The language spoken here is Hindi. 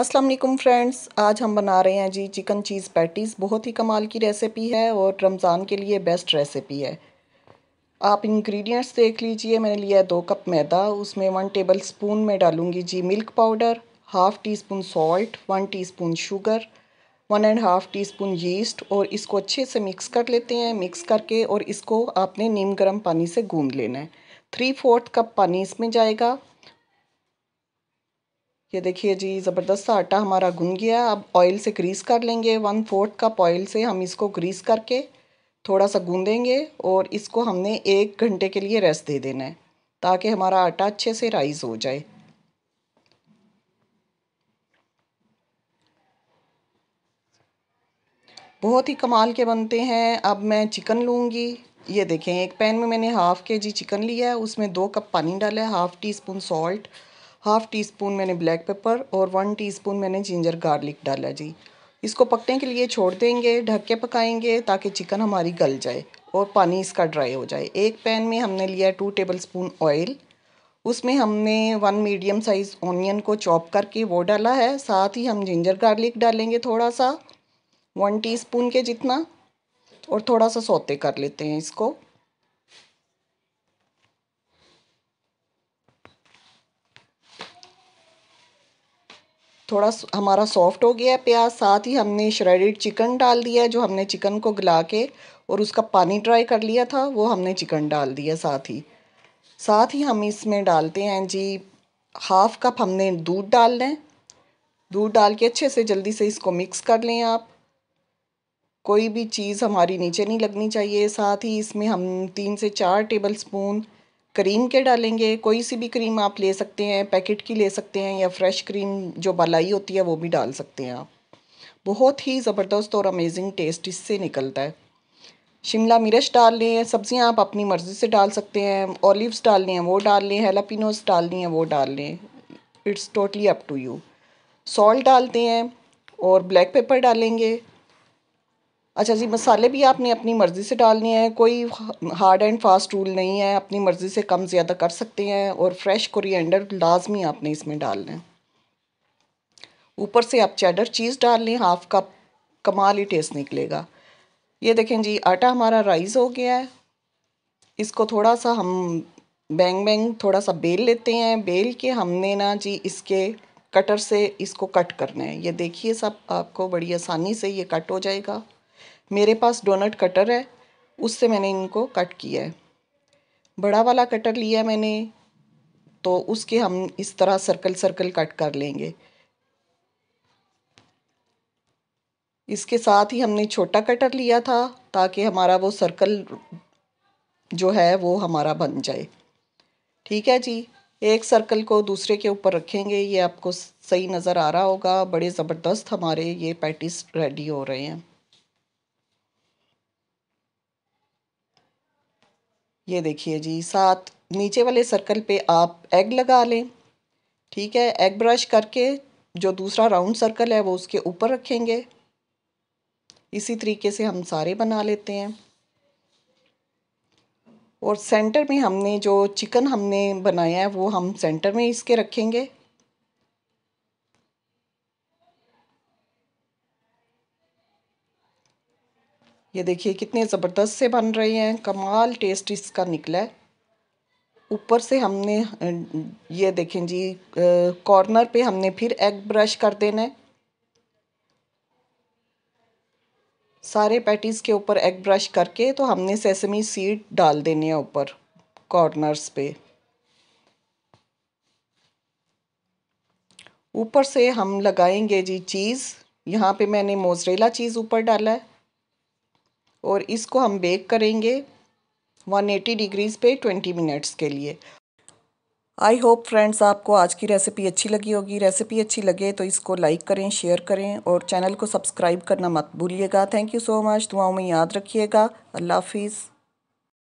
अस्सलाम वालेकुम फ्रेंड्स आज हम बना रहे हैं जी चिकन चीज़ पैटीज़ बहुत ही कमाल की रेसिपी है और रमज़ान के लिए बेस्ट रेसिपी है आप इंग्रेडिएंट्स देख लीजिए मैंने लिया है दो कप मैदा उसमें वन टेबल स्पून में डालूंगी जी milk powder half teaspoon salt one teaspoon sugar one and half teaspoon yeast और इसको अच्छे से मिक्स कर लेते हैं मिक्स करके और इसको आपने नीम गर्म पानी से गूँध लेना है थ्री फोर्थ कप पानी इसमें जाएगा ये देखिए जी ज़बरदस्त सा आटा हमारा गुन गया अब ऑयल से ग्रीस कर लेंगे वन फोर्थ कप ऑयल से हम इसको ग्रीस करके थोड़ा सा गूँधेंगे और इसको हमने एक घंटे के लिए रेस्ट दे देना है ताकि हमारा आटा अच्छे से राइज हो जाए बहुत ही कमाल के बनते हैं अब मैं चिकन लूँगी ये देखें एक पैन में मैंने हाफ़ के जी चिकन लिया है उसमें दो कप पानी डाला है half teaspoon salt half teaspoon मैंने ब्लैक पेपर और वन टी स्पून मैंने जिंजर गार्लिक डाला जी इसको पकने के लिए छोड़ देंगे ढक के पकाएंगे ताकि चिकन हमारी गल जाए और पानी इसका ड्राई हो जाए एक पैन में हमने लिया टू टेबल स्पून ऑयल उसमें हमने वन मीडियम साइज़ ऑनियन को चॉप करके वो डाला है साथ ही हम जिंजर गार्लिक डालेंगे थोड़ा सा वन टीस्पून के जितना और थोड़ा सा सोते कर लेते हैं इसको थोड़ा हमारा सॉफ्ट हो गया है प्याज साथ ही हमने श्रेडेड चिकन डाल दिया है जो हमने चिकन को गला के और उसका पानी ड्राई कर लिया था वो हमने चिकन डाल दिया साथ ही साथ ही हम इसमें डालते हैं जी हाफ़ कप हमने दूध डाल लें दूध डाल के अच्छे से जल्दी से इसको मिक्स कर लें आप कोई भी चीज़ हमारी नीचे नहीं लगनी चाहिए साथ ही इसमें हम तीन से चार टेबल स्पून क्रीम के डालेंगे कोई सी भी क्रीम आप ले सकते हैं पैकेट की ले सकते हैं या फ्रेश क्रीम जो बलाई होती है वो भी डाल सकते हैं आप बहुत ही ज़बरदस्त और अमेजिंग टेस्ट इससे निकलता है शिमला मिर्च डाल लें सब्ज़ियाँ आप अपनी मर्ज़ी से डाल सकते हैं ऑलिव्स डालनी हैं वो डाल लें हेलापिनोस डालनी है वो डाल लें it's totally up to you salt डालते हैं और ब्लैक पेपर डालेंगे अच्छा जी मसाले भी आपने अपनी मर्ज़ी से डालने हैं कोई हार्ड एंड फास्ट रूल नहीं है अपनी मर्ज़ी से कम ज़्यादा कर सकते हैं और फ्रेश कोरिएंडर लाजमी आपने इसमें डालना है ऊपर से आप चैडर चीज़ डाल लें हाफ कप कमाल ही टेस्ट निकलेगा ये देखें जी आटा हमारा राइस हो गया है इसको थोड़ा सा हम बैंग बैंग थोड़ा सा बेल लेते हैं बेल के हमने ना जी इसके कटर से इसको कट करना है ये देखिए सब आपको बड़ी आसानी से ये कट हो जाएगा मेरे पास डोनट कटर है उससे मैंने इनको कट किया है बड़ा वाला कटर लिया मैंने तो उसके हम इस तरह सर्कल सर्कल कट कर लेंगे इसके साथ ही हमने छोटा कटर लिया था ताकि हमारा वो सर्कल जो है वो हमारा बन जाए ठीक है जी एक सर्कल को दूसरे के ऊपर रखेंगे ये आपको सही नज़र आ रहा होगा बड़े ज़बरदस्त हमारे ये पैटिस रेडी हो रहे हैं ये देखिए जी सात नीचे वाले सर्कल पे आप एग लगा लें ठीक है एग ब्रश करके जो दूसरा राउंड सर्कल है वो उसके ऊपर रखेंगे इसी तरीके से हम सारे बना लेते हैं और सेंटर में हमने जो चिकन हमने बनाया है वो हम सेंटर में इसके रखेंगे ये देखिए कितने ज़बरदस्त से बन रहे हैं कमाल टेस्ट इसका निकला है ऊपर से हमने ये देखें जी कॉर्नर पे हमने फिर एग ब्रश कर देना है सारे पैटीज़ के ऊपर एग ब्रश करके तो हमने सेसमी सीड डाल देने हैं ऊपर कॉर्नर्स पे ऊपर से हम लगाएंगे जी चीज़ यहाँ पे मैंने मोजरेला चीज़ ऊपर डाला है और इसको हम बेक करेंगे 180 डिग्रीज़ पे 20 मिनट्स के लिए आई होप फ्रेंड्स आपको आज की रेसिपी अच्छी लगी होगी रेसिपी अच्छी लगे तो इसको लाइक करें शेयर करें और चैनल को सब्सक्राइब करना मत भूलिएगा थैंक यू सो मच दुआओं में याद रखिएगा अल्लाह हाफिज़